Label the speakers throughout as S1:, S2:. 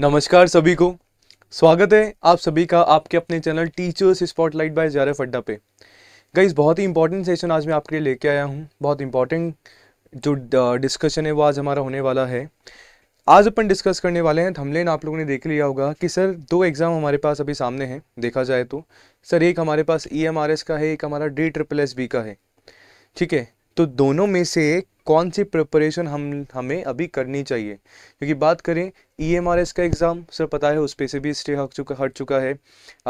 S1: नमस्कार सभी को स्वागत है आप सभी का आपके अपने चैनल टीचर्स स्पॉटलाइट बाय जार अड्डा पे गाइज बहुत ही इंपॉर्टेंट सेशन आज मैं आपके लिए लेके आया हूँ बहुत इंपॉर्टेंट जो डिस्कशन है वो आज हमारा होने वाला है आज अपन डिस्कस करने वाले हैं थमलेन आप लोगों ने देख लिया होगा कि सर दो एग्ज़ाम हमारे पास अभी सामने हैं देखा जाए तो सर एक हमारे पास ई e का है एक हमारा डी ट्रिपल एस बी का है ठीक है तो दोनों में से कौन सी प्रिपरेशन हम हमें अभी करनी चाहिए क्योंकि बात करें ई एम आर एस का एग्ज़ाम सर पता है उस पर से भी स्टे हट चुका हट चुका है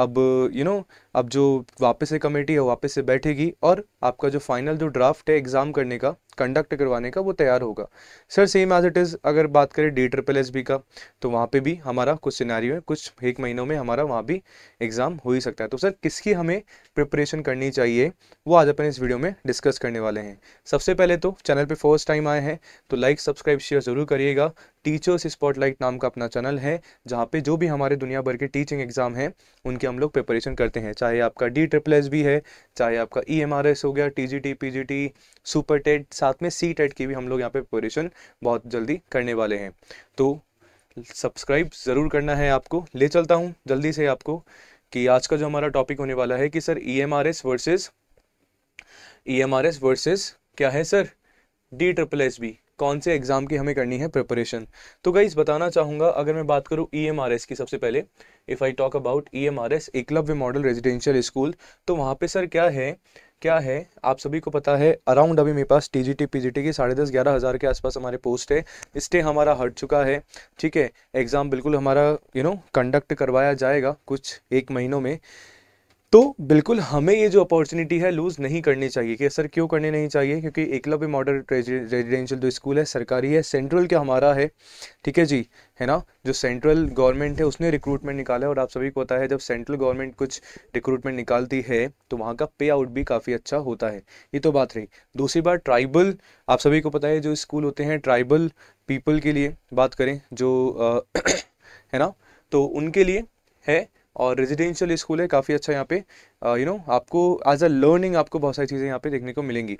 S1: अब यू नो अब जो वापस से कमेटी है वापस से बैठेगी और आपका जो फाइनल जो ड्राफ्ट है एग्ज़ाम करने का कंडक्ट करवाने का वो तैयार होगा sir same as it is अगर बात करें डी ट्रिपल एस बी का तो वहाँ पर भी हमारा कुछ सिनारी है कुछ एक महीनों में हमारा वहाँ भी एग्ज़ाम हो ही सकता है तो सर किसकी हमें प्रिपरेशन करनी चाहिए वो आज अपन इस वीडियो में डिस्कस करने वाले हैं सबसे पहले तो चैनल पर फर्स्ट टाइम आए हैं तो लाइक सब्सक्राइब शेयर ज़रूर करिएगा टीचर्स स्पॉटलाइट नाम का अपना चैनल है जहाँ पे जो भी हमारे दुनिया भर के टीचिंग एग्ज़ाम हैं उनके हम लोग प्रिपरेशन करते हैं चाहे आपका डी ट्रिपल एस भी है चाहे आपका ई एम आर एस हो गया T G T P G T super TET साथ में सी टेट की भी हम लोग यहाँ पे प्रिपरेशन बहुत जल्दी करने वाले हैं तो सब्सक्राइब ज़रूर करना है आपको ले चलता हूँ जल्दी से आपको कि आज का जो हमारा टॉपिक होने वाला है कि sir E M R S versus E M R S versus क्या है sir D triple S B कौन से एग्ज़ाम की हमें करनी है प्रिपरेशन तो गाइज बताना चाहूँगा अगर मैं बात करूँ ई एम आर एस की सबसे पहले if I talk about E M R S Eklavya model residential school तो वहाँ पे सर क्या है क्या है आप सभी को पता है अराउंड अभी मेरे पास T G T P G T की साढ़े दस ग्यारह हज़ार के आसपास हमारे पोस्ट है स्टे हमारा हट चुका है ठीक है एग्ज़ाम बिल्कुल हमारा यू नो कंडक्ट करवाया जाएगा कुछ एक महीनों में तो बिल्कुल हमें ये जो अपॉर्चुनिटी है लूज़ नहीं करनी चाहिए कि सर क्यों करने नहीं चाहिए क्योंकि एकलव्य मॉडल रेजिडेंशियल जो स्कूल है सरकारी है सेंट्रल का हमारा है ठीक है जी है ना जो सेंट्रल गवर्नमेंट है उसने रिक्रूटमेंट निकाला है और आप सभी को पता है जब सेंट्रल गवर्नमेंट कुछ रिक्रूटमेंट निकालती है तो वहाँ का पे आउट भी काफ़ी अच्छा होता है ये तो बात रही दूसरी बात ट्राइबल आप सभी को पता है जो स्कूल होते हैं ट्राइबल पीपल के लिए बात करें जो आ, है ना तो उनके लिए है और रेजिडेंशियल स्कूल है काफ़ी अच्छा यहाँ पे यू नो आपको एज अ लर्निंग आपको बहुत सारी चीज़ें यहाँ पे देखने को मिलेंगी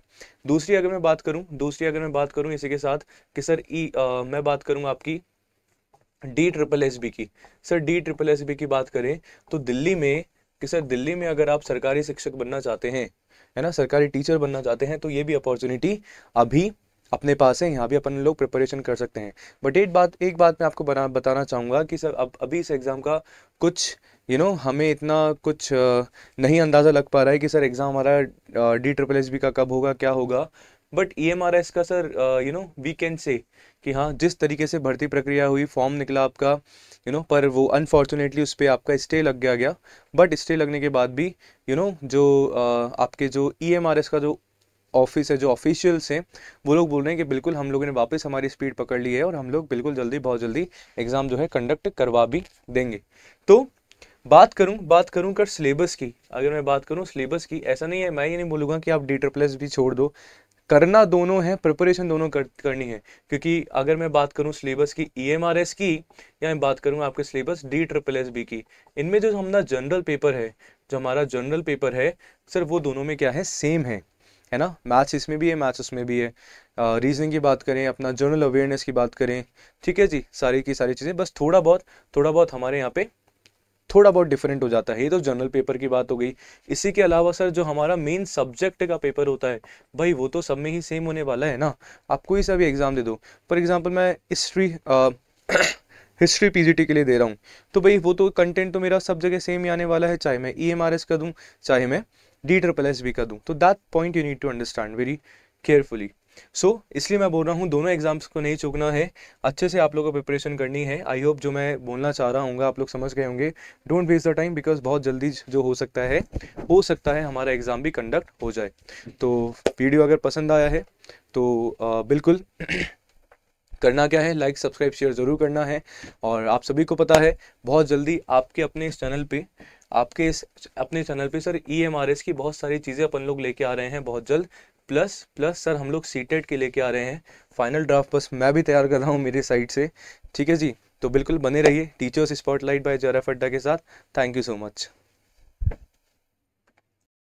S1: दूसरी अगर मैं बात करूँ दूसरी अगर मैं बात करूँ इसी के साथ कि सर ई मैं बात करूँ आपकी डी ट्रिपल एस बी की sir D triple S B की बात करें तो दिल्ली में कि सर दिल्ली में अगर आप सरकारी शिक्षक बनना चाहते हैं है ना सरकारी टीचर बनना चाहते हैं तो ये भी अपॉर्चुनिटी अभी अपने पास है यहाँ भी अपन लोग प्रिपरेशन कर सकते हैं बट एक बात एक बात मैं आपको बना बताना चाहूँगा कि सर अब अभी इस एग्ज़ाम का कुछ यू you नो know, हमें इतना कुछ नहीं अंदाज़ा लग पा रहा है कि सर एग्ज़ाम हमारा डी ट्रिपल एस बी का कब होगा क्या होगा but E M R S का sir you know we can say कि हाँ जिस तरीके से भर्ती प्रक्रिया हुई फॉर्म निकला आपका यू you नो know, पर वो अनफॉर्चुनेटली उस पर आपका स्टे लग गया गया बट स्टे लगने के बाद भी यू you नो know, जो uh, आपके जो ई एम आर एस का जो ऑफिस है जो ऑफिशियल्स हैं वो लोग बोल रहे हैं कि बिल्कुल हम लोगों ने वापस हमारी स्पीड पकड़ ली है और हम लोग बिल्कुल जल्दी बहुत जल्दी एग्ज़ाम जो है कंडक्ट करवा भी देंगे तो बात करूं बात करूं कर सिलेबस की अगर मैं बात करूं सिलेबस की ऐसा नहीं है मैं ये नहीं बोलूँगा कि आप डी प्लस भी छोड़ दो करना दोनों है प्रिपरेशन दोनों कर, करनी है क्योंकि अगर मैं बात करूं सिलेबस की ई e की या मैं बात करूं आपके syllabus D triple S B की इनमें जो हमारा जनरल पेपर है जो हमारा जनरल पेपर है सर वो दोनों में क्या है सेम है है ना मैथ्स इसमें भी है मैथ्स उसमें भी है रीजनिंग की बात करें अपना जनरल अवेयरनेस की बात करें ठीक है जी सारी की सारी चीज़ें बस थोड़ा बहुत थोड़ा बहुत हमारे यहाँ पे थोड़ा बहुत डिफरेंट हो जाता है ये तो जनरल पेपर की बात हो गई इसी के अलावा सर जो हमारा मेन सब्जेक्ट का पेपर होता है भाई वो तो सब में ही सेम होने वाला है ना आप कोई सा भी एग्ज़ाम दे दो फॉर एग्ज़ाम्पल मैं हिस्ट्री हिस्ट्री पीजीटी के लिए दे रहा हूँ तो भाई वो तो कंटेंट तो मेरा सब जगह सेम ही आने वाला है चाहे मैं ई एम आर एस का दूँ चाहे मैं डी ट्रिपल एस भी का दूँ तो that point you need to understand very carefully so so, इसलिए मैं बोल रहा हूँ दोनों एग्जाम्स को नहीं चूकना है अच्छे से आप लोगों को प्रिपरेशन करनी है आई होप जो मैं बोलना चाह रहा हूँ आप लोग समझ गए होंगे don't waste the time because बहुत जल्दी जो हो सकता है हो सकता है हमारा एग्ज़ाम भी कंडक्ट हो जाए तो वीडियो अगर पसंद आया है तो आ, बिल्कुल करना क्या है लाइक सब्सक्राइब शेयर ज़रूर करना है और आप सभी को पता है बहुत जल्दी आपके अपने इस चैनल पे आपके इस अपने चैनल पे सर ई e की बहुत सारी चीज़ें अपन लोग लेके आ रहे हैं बहुत जल्द प्लस प्लस सर हम लोग सी के लेके आ रहे हैं फाइनल ड्राफ्ट बस मैं भी तैयार कर रहा हूँ मेरी साइड से ठीक है जी तो बिल्कुल बने रहिए टीचर्स स्पॉटलाइट बाय जरा फड्डा के साथ थैंक यू सो मच